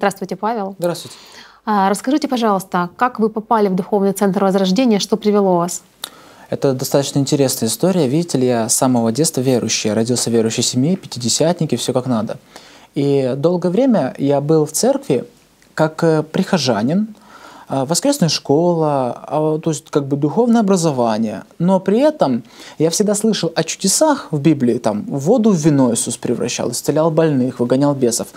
Здравствуйте, Павел. Здравствуйте. А, расскажите, пожалуйста, как вы попали в Духовный центр Возрождения, что привело вас? Это достаточно интересная история. Видите ли, я с самого детства верующий. родился в верующей семье, пятидесятники, все как надо. И долгое время я был в церкви как э, прихожанин, а, воскресная школа, а, то есть как бы духовное образование. Но при этом я всегда слышал о чудесах в Библии, там воду в вино Иисус превращал, исцелял больных, выгонял бесов.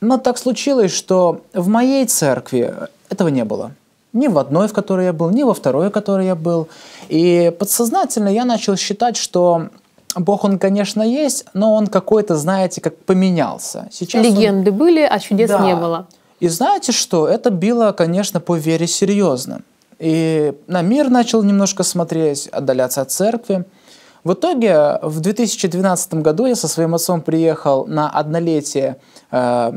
Но так случилось, что в моей церкви этого не было. Ни в одной, в которой я был, ни во второй, в которой я был. И подсознательно я начал считать, что Бог, он, конечно, есть, но он какой-то, знаете, как поменялся. Сейчас Легенды он... были, а чудес да. не было. И знаете что? Это было, конечно, по вере серьезно. И на мир начал немножко смотреть, отдаляться от церкви. В итоге в 2012 году я со своим отцом приехал на однолетие э,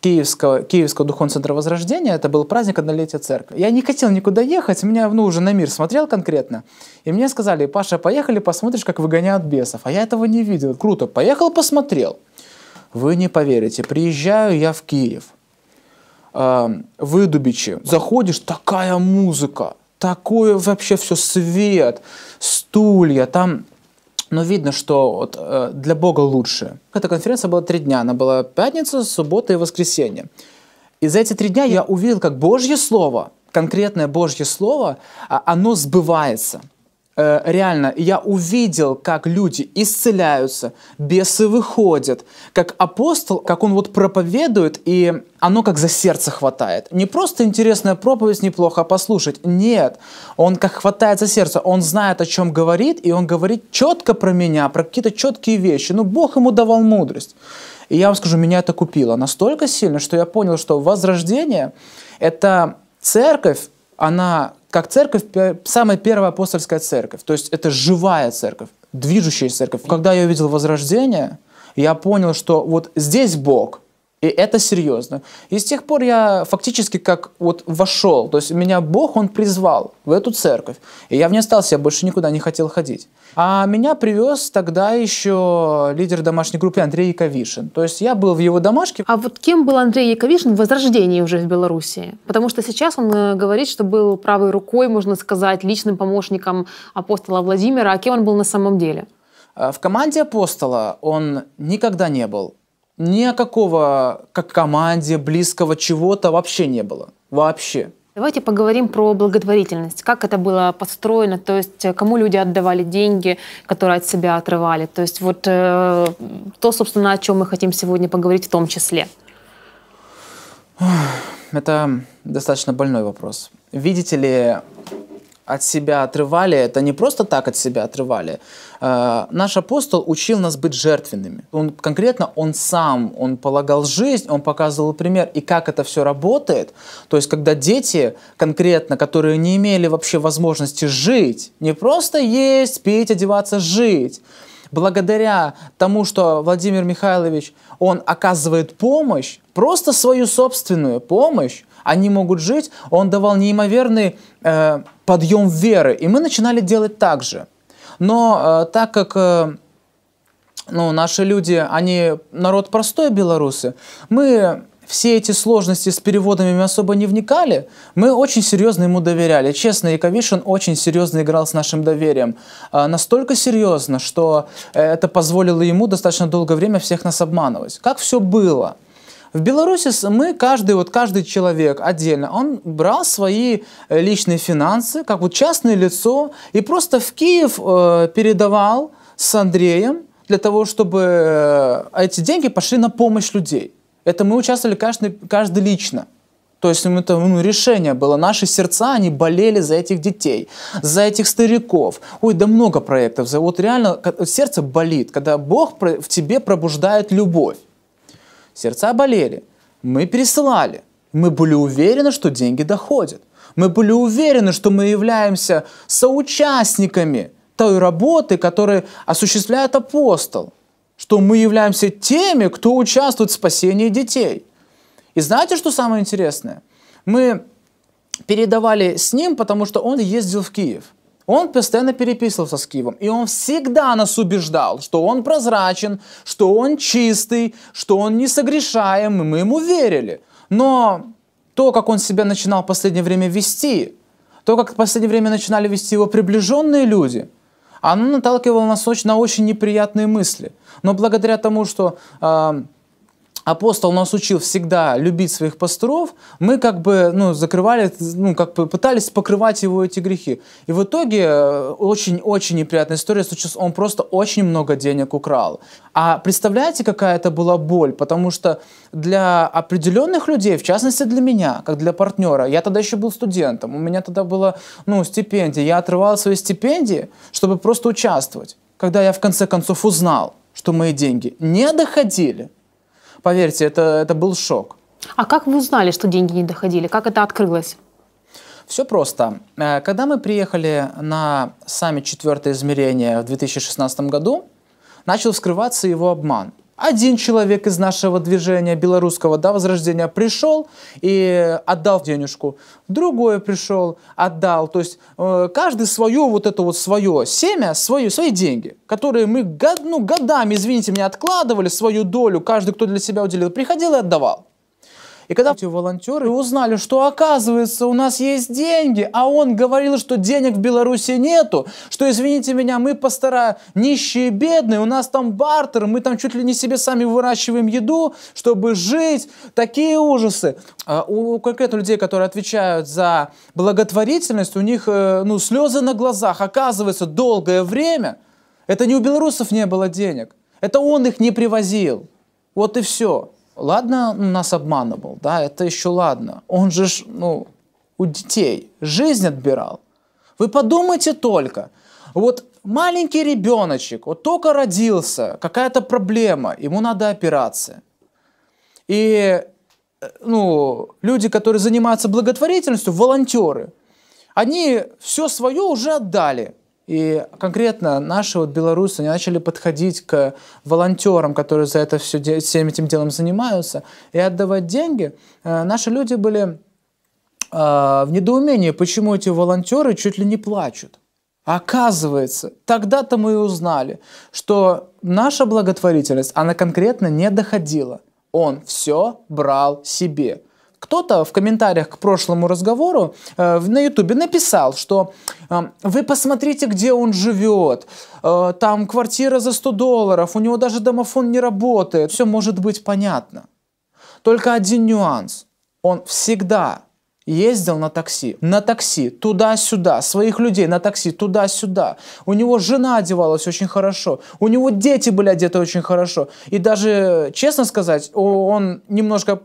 Киевского, Киевского духовного центра Возрождения. Это был праздник однолетия церкви. Я не хотел никуда ехать, меня ну, уже на мир смотрел конкретно. И мне сказали, Паша, поехали, посмотришь, как выгоняют бесов. А я этого не видел. Круто, поехал, посмотрел. Вы не поверите, приезжаю я в Киев, э, в Заходишь, такая музыка, такое вообще все свет, стулья, там но видно, что вот, э, для Бога лучше. Эта конференция была три дня. Она была пятница, суббота и воскресенье. И за эти три дня я увидел, как Божье Слово, конкретное Божье Слово, а, оно сбывается – Э, реально, я увидел, как люди исцеляются, бесы выходят, как апостол, как он вот проповедует, и оно как за сердце хватает. Не просто интересная проповедь, неплохо послушать. Нет, он как хватает за сердце, он знает, о чем говорит, и он говорит четко про меня, про какие-то четкие вещи. Ну, Бог ему давал мудрость. И я вам скажу, меня это купило настолько сильно, что я понял, что возрождение — это церковь, она как церковь, самая первая апостольская церковь. То есть это живая церковь, движущаяся церковь. Когда я увидел возрождение, я понял, что вот здесь Бог, и это серьезно. И с тех пор я фактически как вот вошел. То есть меня Бог, Он призвал в эту церковь. И я в ней остался, я больше никуда не хотел ходить. А меня привез тогда еще лидер домашней группы Андрей Яковишин. То есть я был в его домашке. А вот кем был Андрей Яковишин в возрождении уже в Беларуси? Потому что сейчас он э, говорит, что был правой рукой, можно сказать, личным помощником апостола Владимира. А кем он был на самом деле? А в команде апостола он никогда не был ни о какого, как команде, близкого чего-то вообще не было. Вообще. Давайте поговорим про благотворительность. Как это было построено, то есть э, кому люди отдавали деньги, которые от себя отрывали. То есть вот э, то, собственно, о чем мы хотим сегодня поговорить в том числе. Это достаточно больной вопрос. Видите ли, от себя отрывали, это не просто так от себя отрывали. Э, наш апостол учил нас быть жертвенными. Он конкретно, он сам, он полагал жизнь, он показывал пример, и как это все работает. То есть, когда дети конкретно, которые не имели вообще возможности жить, не просто есть, пить, одеваться, жить, благодаря тому, что Владимир Михайлович, он оказывает помощь, просто свою собственную помощь, они могут жить, он давал неимоверный э, подъем веры. И мы начинали делать так же. Но э, так как э, ну, наши люди, они народ простой, белорусы, мы все эти сложности с переводами особо не вникали, мы очень серьезно ему доверяли. Честно, Яковишин очень серьезно играл с нашим доверием. Э, настолько серьезно, что э, это позволило ему достаточно долгое время всех нас обманывать. Как все было? В Беларуси мы, каждый, вот каждый человек отдельно, он брал свои э, личные финансы, как вот частное лицо, и просто в Киев э, передавал с Андреем для того, чтобы э, эти деньги пошли на помощь людей. Это мы участвовали каждый, каждый лично. То есть это ну, решение было. Наши сердца, они болели за этих детей, за этих стариков. Ой, да много проектов. Вот реально сердце болит, когда Бог в тебе пробуждает любовь. Сердца болели. Мы пересылали. Мы были уверены, что деньги доходят. Мы были уверены, что мы являемся соучастниками той работы, которую осуществляет апостол. Что мы являемся теми, кто участвует в спасении детей. И знаете, что самое интересное? Мы передавали с ним, потому что он ездил в Киев. Он постоянно переписывался с Киевом, и он всегда нас убеждал, что он прозрачен, что он чистый, что он не согрешаем, и мы ему верили. Но то, как он себя начинал в последнее время вести, то, как в последнее время начинали вести его приближенные люди, оно наталкивало нас на очень неприятные мысли. Но благодаря тому, что э, апостол нас учил всегда любить своих пасторов, мы как бы ну, закрывали, ну, как бы пытались покрывать его эти грехи. И в итоге очень-очень э, неприятная история случилась. Он просто очень много денег украл. А представляете, какая это была боль? Потому что для определенных людей, в частности для меня, как для партнера, я тогда еще был студентом, у меня тогда была ну, стипендия, я отрывал свои стипендии, чтобы просто участвовать. Когда я в конце концов узнал, что мои деньги не доходили, Поверьте, это, это был шок. А как вы узнали, что деньги не доходили? Как это открылось? Все просто. Э, когда мы приехали на саммит четвертое измерение в 2016 году, начал вскрываться его обман – один человек из нашего движения белорусского, да, возрождения, пришел и отдал денежку. Другой пришел, отдал. То есть э, каждый свое вот это вот свое семя, свои свои деньги, которые мы год, ну, годами, извините меня, откладывали, свою долю, каждый, кто для себя уделил, приходил и отдавал. И когда эти волонтеры узнали, что оказывается у нас есть деньги, а он говорил, что денег в Беларуси нету, что, извините меня, мы постара нищие бедные, у нас там бартер, мы там чуть ли не себе сами выращиваем еду, чтобы жить, такие ужасы. А у конкретно людей, которые отвечают за благотворительность, у них э, ну, слезы на глазах. Оказывается, долгое время это не у белорусов не было денег, это он их не привозил. Вот и все. Ладно, нас обманывал, да, это еще ладно. Он же, ж, ну, у детей жизнь отбирал. Вы подумайте только, вот маленький ребеночек, вот только родился, какая-то проблема, ему надо операция. И э, ну, люди, которые занимаются благотворительностью, волонтеры, они все свое уже отдали. И конкретно наши вот белорусы они начали подходить к волонтерам, которые за это все, всем этим делом занимаются, и отдавать деньги. Э, наши люди были э, в недоумении, почему эти волонтеры чуть ли не плачут. Оказывается, тогда-то мы и узнали, что наша благотворительность, она конкретно не доходила. Он все брал себе. Кто-то в комментариях к прошлому разговору э, на ютубе написал, что э, вы посмотрите, где он живет, э, там квартира за 100 долларов, у него даже домофон не работает, все может быть понятно. Только один нюанс, он всегда ездил на такси, на такси, туда-сюда, своих людей на такси, туда-сюда. У него жена одевалась очень хорошо, у него дети были одеты очень хорошо. И даже, честно сказать, он немножко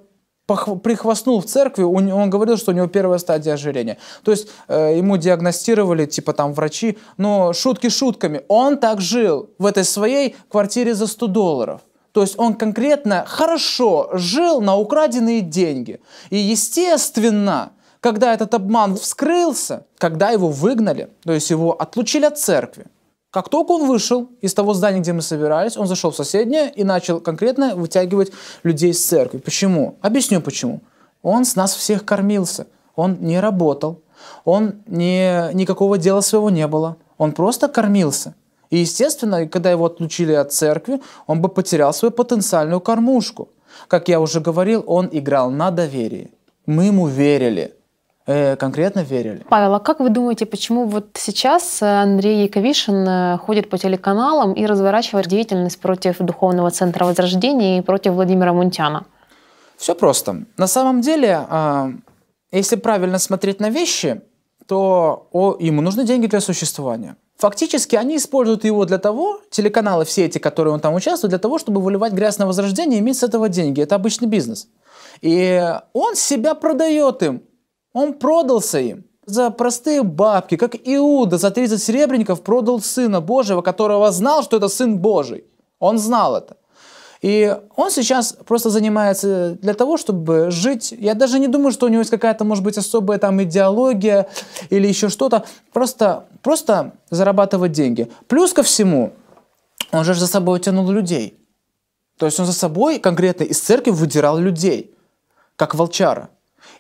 прихвастнул в церкви, он, говорил, что у него первая стадия ожирения. То есть э, ему диагностировали, типа там врачи, но шутки шутками. Он так жил в этой своей квартире за 100 долларов. То есть он конкретно хорошо жил на украденные деньги. И естественно, когда этот обман вскрылся, когда его выгнали, то есть его отлучили от церкви, как только он вышел из того здания, где мы собирались, он зашел в соседнее и начал конкретно вытягивать людей из церкви. Почему? Объясню почему. Он с нас всех кормился. Он не работал. Он не, никакого дела своего не было. Он просто кормился. И, естественно, когда его отлучили от церкви, он бы потерял свою потенциальную кормушку. Как я уже говорил, он играл на доверии. Мы ему верили – Э, конкретно верили. Павел, а как вы думаете, почему вот сейчас э, Андрей Яковишин э, ходит по телеканалам и разворачивает деятельность против Духовного Центра Возрождения и против Владимира Мунтяна? Все просто. На самом деле, а, если правильно смотреть на вещи, то о, ему нужны деньги для существования. Фактически они используют его для того, телеканалы все эти, которые он там участвует, для того, чтобы выливать грязное возрождение и иметь с этого деньги. Это обычный бизнес. И он себя продает им. Он продался им за простые бабки, как Иуда за 30 серебряников продал Сына Божьего, которого знал, что это Сын Божий. Он знал это. И он сейчас просто занимается для того, чтобы жить. Я даже не думаю, что у него есть какая-то, может быть, особая там идеология или еще что-то. Просто, просто зарабатывать деньги. Плюс ко всему, он же за собой тянул людей. То есть он за собой конкретно из церкви выдирал людей, как волчара.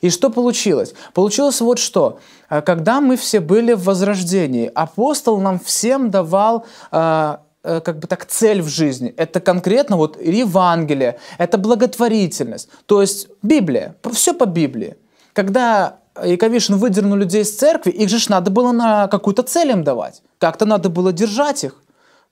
И что получилось? Получилось вот что. Э, когда мы все были в возрождении, апостол нам всем давал э, э, как бы так цель в жизни. Это конкретно вот Евангелие, это благотворительность, то есть Библия, все по Библии. Когда Яковишин выдернул людей из церкви, их же надо было на какую-то цель им давать. Как-то надо было держать их.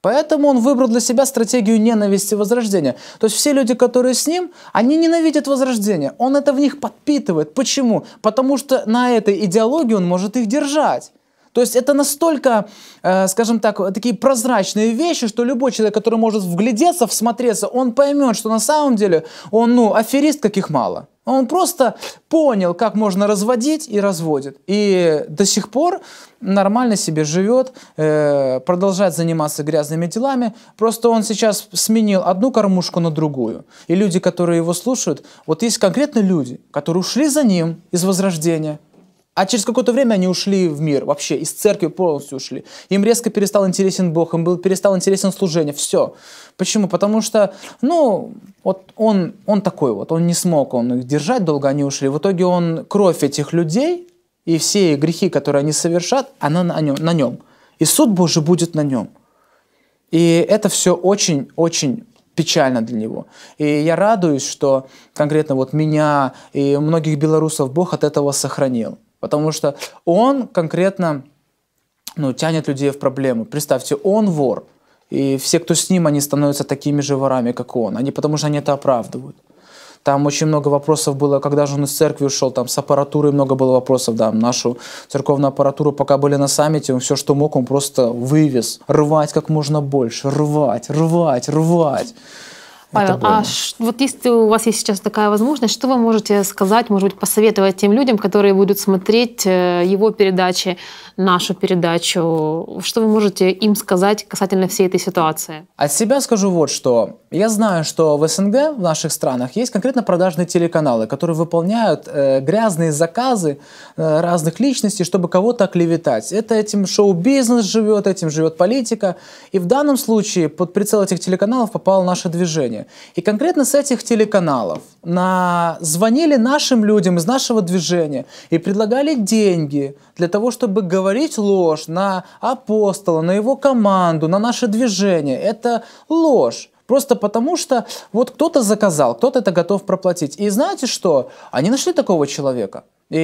Поэтому он выбрал для себя стратегию ненависти возрождения. То есть все люди, которые с ним, они ненавидят возрождение. Он это в них подпитывает. Почему? Потому что на этой идеологии он может их держать. То есть это настолько, э, скажем так, такие прозрачные вещи, что любой человек, который может вглядеться, всмотреться, он поймет, что на самом деле он, ну, аферист каких мало. А он просто понял, как можно разводить и разводит. И до сих пор нормально себе живет, э, продолжает заниматься грязными делами. Просто он сейчас сменил одну кормушку на другую. И люди, которые его слушают, вот есть конкретно люди, которые ушли за ним из Возрождения – а через какое-то время они ушли в мир, вообще из церкви полностью ушли. Им резко перестал интересен Бог, им был, перестал интересен служение, все. Почему? Потому что, ну, вот он, он такой вот, он не смог, он их держать долго, они ушли. В итоге он, кровь этих людей и все грехи, которые они совершат, она на нем. На нем. И суд Божий будет на нем. И это все очень-очень печально для него. И я радуюсь, что конкретно вот меня и многих белорусов Бог от этого сохранил потому что он конкретно ну, тянет людей в проблемы. Представьте, он вор, и все, кто с ним, они становятся такими же ворами, как он. Они потому что они это оправдывают. Там очень много вопросов было, когда же он из церкви ушел, там с аппаратурой много было вопросов, да, нашу церковную аппаратуру, пока были на саммите, он все, что мог, он просто вывез, рвать как можно больше, рвать, рвать, рвать. Павел, а вот если у вас есть сейчас такая возможность, что вы можете сказать, может быть, посоветовать тем людям, которые будут смотреть э, его передачи, нашу передачу? Что вы можете им сказать касательно всей этой ситуации? От себя скажу вот что. Я знаю, что в СНГ, в наших странах, есть конкретно продажные телеканалы, которые выполняют э, грязные заказы э, разных личностей, чтобы кого-то оклеветать. Это этим шоу-бизнес живет, этим живет политика. И в данном случае под прицел этих телеканалов попало наше движение телевидения. И конкретно с этих телеканалов на... звонили нашим людям из нашего движения и предлагали деньги для того, чтобы говорить ложь на апостола, на его команду, на наше движение. Это ложь. Просто потому что вот кто-то заказал, кто-то это готов проплатить. И знаете что? Они нашли такого человека. И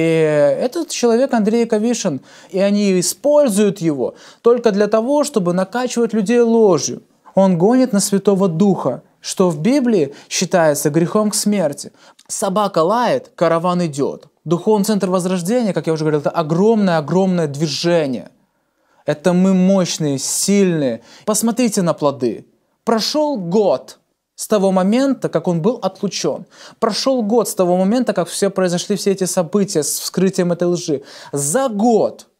этот человек Андрей Ковишин, и они используют его только для того, чтобы накачивать людей ложью. Он гонит на Святого Духа что в Библии считается грехом к смерти. Собака лает, караван идет. Духовный центр возрождения, как я уже говорил, это огромное-огромное движение. Это мы мощные, сильные. Посмотрите на плоды. Прошел год с того момента, как он был отлучен. Прошел год с того момента, как все произошли все эти события с вскрытием этой лжи. За год –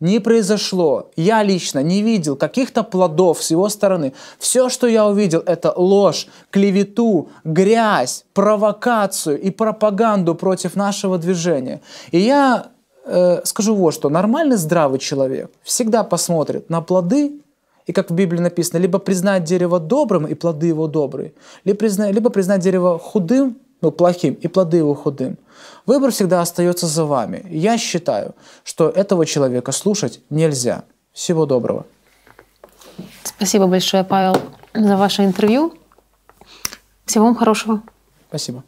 не произошло. Я лично не видел каких-то плодов с его стороны. Все, что я увидел, это ложь, клевету, грязь, провокацию и пропаганду против нашего движения. И я э, скажу вот что. Нормальный здравый человек всегда посмотрит на плоды и как в Библии написано, либо признать дерево добрым и плоды его добрые, либо признать, либо признать дерево худым ну, плохим, и плоды его худым. Выбор всегда остается за вами. Я считаю, что этого человека слушать нельзя. Всего доброго. Спасибо большое, Павел, за ваше интервью. Всего вам хорошего. Спасибо.